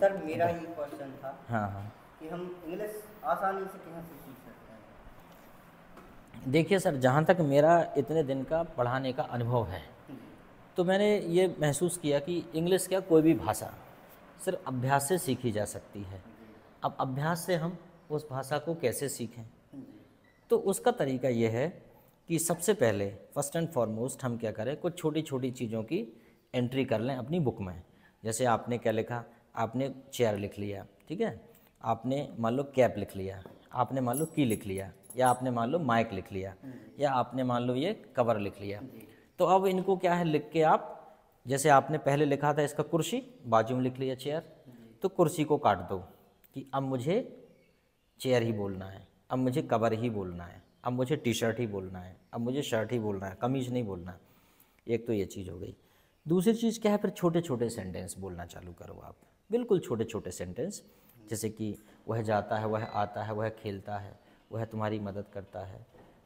sir मेरा ही question था हाँ हाँ कि हम इंग्लिश आसानी से कहाँ से सीख सकते हैं देखिए सर जहाँ तक मेरा इतने दिन का पढ़ाने का अनुभव है तो मैंने ये महसूस किया कि इंग्लिश क्या कोई भी भाषा सिर्फ अभ्यास से सीखी जा सकती है अब अभ्यास से हम उस भाषा को कैसे सीखें तो उसका तरीका ये है कि सबसे पहले फर्स्ट एंड फॉरमोस्ट हम क्या करें कुछ छोटी छोटी चीज़ों की एंट्री कर लें अपनी बुक में जैसे आपने क्या लिखा आपने चेयर लिख लिया ठीक है आपने मान लो कैप लिख लिया आपने मान लो की लिख लिया या आपने मान लो माइक लिख लिया या आपने मान लो ये कवर लिख लिया तो अब इनको क्या है लिख के आप जैसे आपने पहले लिखा था इसका कुर्सी बाजू में लिख लिया चेयर तो कुर्सी को काट दो कि अब मुझे चेयर ही बोलना है अब मुझे कवर ही बोलना है अब मुझे टी शर्ट ही बोलना है अब मुझे शर्ट ही बोलना है कमीज नहीं बोलना एक तो ये चीज़ हो गई दूसरी चीज़ क्या है फिर छोटे छोटे सेंटेंस बोलना चालू करो आप बिल्कुल छोटे छोटे सेंटेंस जैसे कि वह जाता है वह आता है वह खेलता है वह तुम्हारी मदद करता है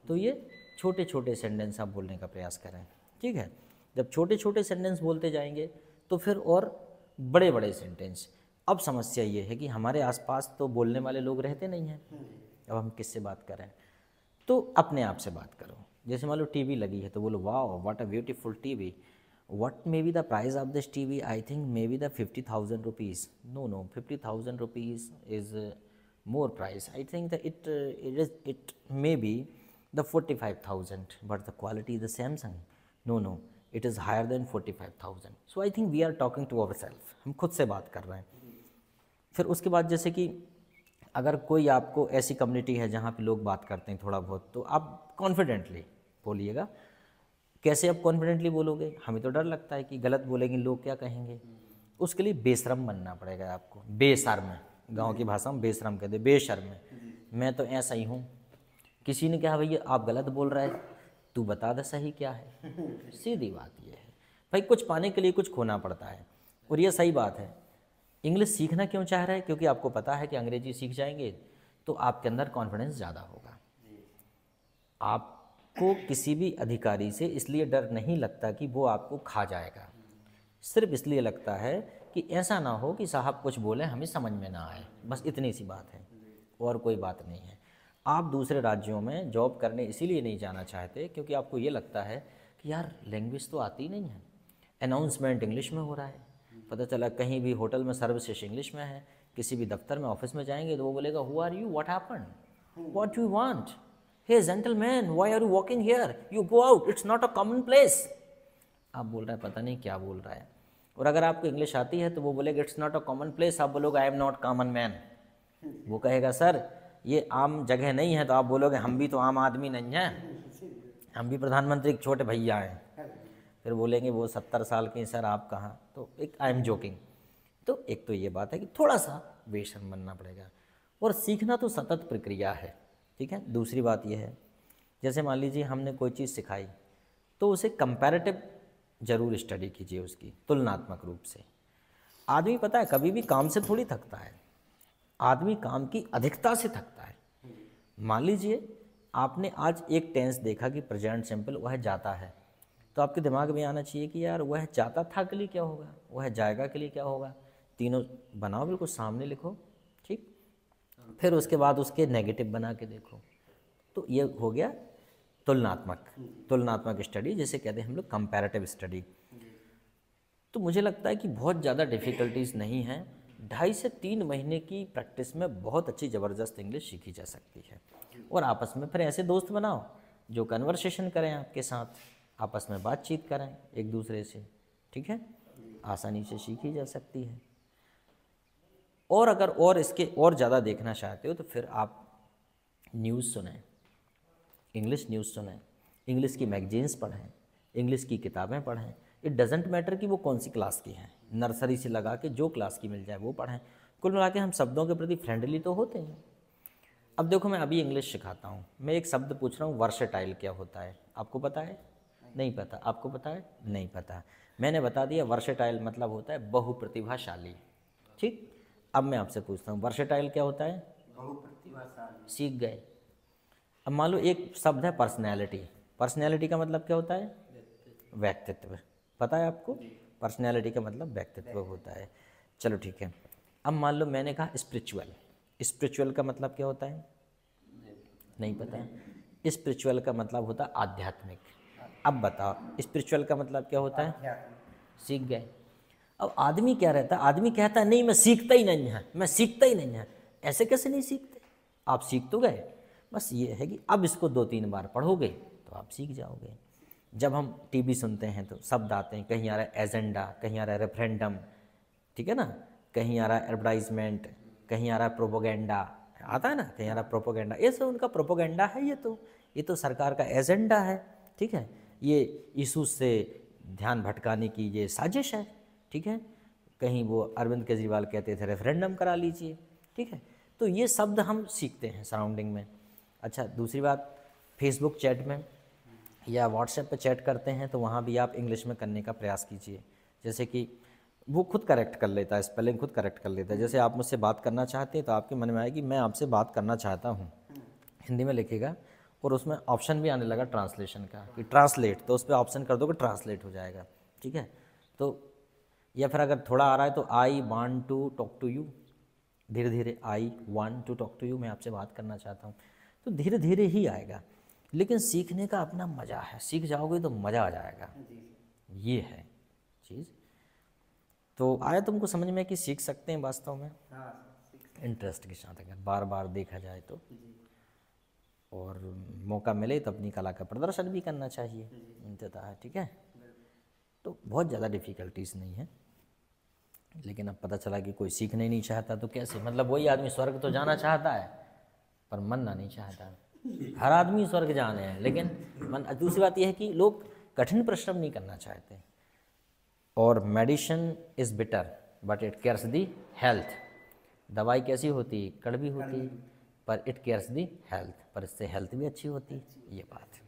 तो ये छोटे छोटे सेंटेंस आप बोलने का प्रयास करें ठीक है जब छोटे छोटे सेंटेंस बोलते जाएंगे तो फिर और बड़े बड़े सेंटेंस अब समस्या ये है कि हमारे आसपास तो बोलने वाले लोग रहते नहीं हैं अब हम किससे बात करें तो अपने आप से बात करो जैसे मान लो टीवी लगी है तो बोलो वाह what a beautiful TV what may be the price of this T V I think may be the fifty thousand rupees no no fifty thousand rupees is more price I think the it it is it may be the forty five thousand but the quality is the Samsung no no it is higher than forty five thousand so I think we are talking to our self हम खुद से बात कर रहे हैं फिर उसके बाद जैसे कि अगर कोई आपको ऐसी कम्युनिटी है जहाँ पे लोग बात करते हैं थोड़ा बहुत तो आप कॉन्फिडेंटली बोलिएगा कैसे आप कॉन्फिडेंटली बोलोगे हमें तो डर लगता है कि गलत बोलेंगे लोग क्या कहेंगे उसके लिए बेशरम बनना पड़ेगा आपको बेशर्म गांव की भाषा में बेशरम कहते हैं बेशर्म मैं तो ऐसा ही हूँ किसी ने कहा भैया आप गलत बोल रहे हैं तू बता दे सही क्या है सीधी बात यह है भाई कुछ पाने के लिए कुछ खोना पड़ता है और यह सही बात है इंग्लिश सीखना क्यों चाह रहे हैं क्योंकि आपको पता है कि अंग्रेजी सीख जाएंगे तो आपके अंदर कॉन्फिडेंस ज़्यादा होगा आप आपको किसी भी अधिकारी से इसलिए डर नहीं लगता कि वो आपको खा जाएगा सिर्फ इसलिए लगता है कि ऐसा ना हो कि साहब कुछ बोले हमें समझ में ना आए बस इतनी सी बात है और कोई बात नहीं है आप दूसरे राज्यों में जॉब करने इसीलिए नहीं जाना चाहते क्योंकि आपको ये लगता है कि यार लैंग्वेज तो आती नहीं है अनाउंसमेंट इंग्लिश में हो रहा है पता चला कहीं भी होटल में सर्विसेस इंग्लिश में है किसी भी दफ्तर में ऑफिस में जाएंगे तो वो बोलेगा who are you what happen what you want hey gentleman why are you walking here you go out it's not a common place आप बोल रहे हैं पता नहीं क्या बोल रहा है और अगर आपको इंग्लिश आती है तो वो बोलेगा it's not a common place आप बोलोगे I am not common man वो कहेगा सर ये आम जगह नहीं है तो आप बोलोगे हम भी तो आम आदमी नहीं हैं हम भी प्रधानमंत्री के छोटे भैया हैं फिर बोलेंगे वो सत्तर साल के सर आप कहाँ तो एक आई एम जोकिंग तो एक तो ये बात है कि थोड़ा सा बेशर्म बनना पड़ेगा और सीखना तो सतत प्रक्रिया है ठीक है दूसरी बात यह है जैसे मान लीजिए हमने कोई चीज़ सिखाई तो उसे कंपैरेटिव ज़रूर स्टडी कीजिए उसकी तुलनात्मक रूप से आदमी पता है कभी भी काम से थोड़ी थकता है आदमी काम की अधिकता से थकता है मान लीजिए आपने आज एक टेंस देखा कि प्रेजेंट सिंपल वह जाता है तो आपके दिमाग में आना चाहिए कि यार वह जाता था के लिए क्या होगा वह जाएगा के लिए क्या होगा तीनों बनाओ बिल्कुल सामने लिखो फिर उसके बाद उसके नेगेटिव बना के देखो तो ये हो गया तुलनात्मक तुलनात्मक स्टडी जिसे कहते हैं हम लोग कंपैरेटिव स्टडी तो मुझे लगता है कि बहुत ज़्यादा डिफ़िकल्टीज़ नहीं हैं ढाई से तीन महीने की प्रैक्टिस में बहुत अच्छी ज़बरदस्त इंग्लिश सीखी जा सकती है और आपस में फिर ऐसे दोस्त बनाओ जो कन्वर्सेशन करें आपके साथ आपस में बातचीत करें एक दूसरे से ठीक है आसानी से सीखी जा सकती है और अगर और इसके और ज़्यादा देखना चाहते हो तो फिर आप न्यूज़ सुने इंग्लिश न्यूज़ सुनें इंग्लिश की मैगजीन्स पढ़ें इंग्लिश की किताबें पढ़ें इट डजेंट मैटर कि वो कौन सी क्लास की हैं नर्सरी से लगा के जो क्लास की मिल जाए वो पढ़ें कुल मिला हम शब्दों के प्रति फ्रेंडली तो होते हैं अब देखो मैं अभी इंग्लिश सिखाता हूँ मैं एक शब्द पूछ रहा हूँ वर्सेटाइल क्या होता है आपको पता है नहीं पता आपको पता है नहीं पता मैंने बता दिया वर्सेटाइल मतलब होता है बहुप्रतिभाशाली ठीक अब मैं आपसे पूछता हूँ वर्सेटाइल क्या होता है सीख गए अब मान लो एक शब्द है पर्सनैलिटी पर्सनैलिटी का मतलब क्या होता है व्यक्तित्व पता है आपको पर्सनैलिटी का मतलब व्यक्तित्व होता है चलो ठीक है अब मान लो मैंने कहा स्पिरिचुअल स्पिरिचुअल का मतलब क्या होता है नहीं पता है स्पिरिचुअल का मतलब होता है आध्यात्मिक अब बताओ स्पिरिचुअल का मतलब क्या होता है सीख गए अब आदमी क्या रहता है आदमी कहता है नहीं मैं सीखता ही नहीं है मैं सीखता ही नहीं है ऐसे कैसे नहीं सीखते आप सीख तो गए बस ये है कि अब इसको दो तीन बार पढ़ोगे तो आप सीख जाओगे जब हम टीवी सुनते हैं तो शब्द आते हैं कहीं आ रहा है एजेंडा कहीं आ रहा है रेफरेंडम ठीक है ना कहीं आ रहा है एडवर्टाइजमेंट कहीं आ रहा है प्रोपोगेंडा आता है ना कहीं आ रहा है प्रोपोगेंडा ये सब उनका प्रोपोगेंडा है ये तो ये तो सरकार का एजेंडा है ठीक है ये इशू से ध्यान भटकाने की ये साजिश है ठीक है कहीं वो अरविंद केजरीवाल कहते थे रेफरेंडम करा लीजिए ठीक है तो ये शब्द हम सीखते हैं सराउंडिंग में अच्छा दूसरी बात फेसबुक चैट में या व्हाट्सएप पे चैट करते हैं तो वहाँ भी आप इंग्लिश में करने का प्रयास कीजिए जैसे कि वो खुद करेक्ट कर लेता है स्पेलिंग खुद करेक्ट कर लेता है जैसे आप मुझसे बात करना चाहते हैं तो आपके मन में आए कि मैं आपसे बात करना चाहता हूँ हिंदी में लिखेगा और उसमें ऑप्शन भी आने लगा ट्रांसलेशन का कि ट्रांसलेट तो उस पर ऑप्शन कर दो ट्रांसलेट हो जाएगा ठीक है तो या फिर अगर थोड़ा आ रहा है तो I want to talk to you धीरे धीरे I want to talk to you मैं आपसे बात करना चाहता हूँ तो धीरे धीरे ही आएगा लेकिन सीखने का अपना मज़ा है सीख जाओगे तो मज़ा आ जाएगा ये है चीज़ तो आया तुमको समझ में कि सीख सकते हैं वास्तव में इंटरेस्ट हाँ, के साथ अगर बार बार देखा जाए तो और मौका मिले तो अपनी कला का प्रदर्शन भी करना चाहिए इंतहा ठीक है तो बहुत ज़्यादा डिफ़िकल्टीज़ नहीं है लेकिन अब पता चला कि कोई सीखने नहीं, नहीं चाहता तो कैसे मतलब वही आदमी स्वर्ग तो जाना चाहता है पर मनना नहीं चाहता हर आदमी स्वर्ग जाने हैं लेकिन मन दूसरी बात यह है कि लोग कठिन परिश्रम नहीं करना चाहते और medicine is better but it cares the health दवाई कैसी होती कड़वी होती पर इट केयर्स दी हेल्थ पर इससे हेल्थ भी अच्छी होती ये बात है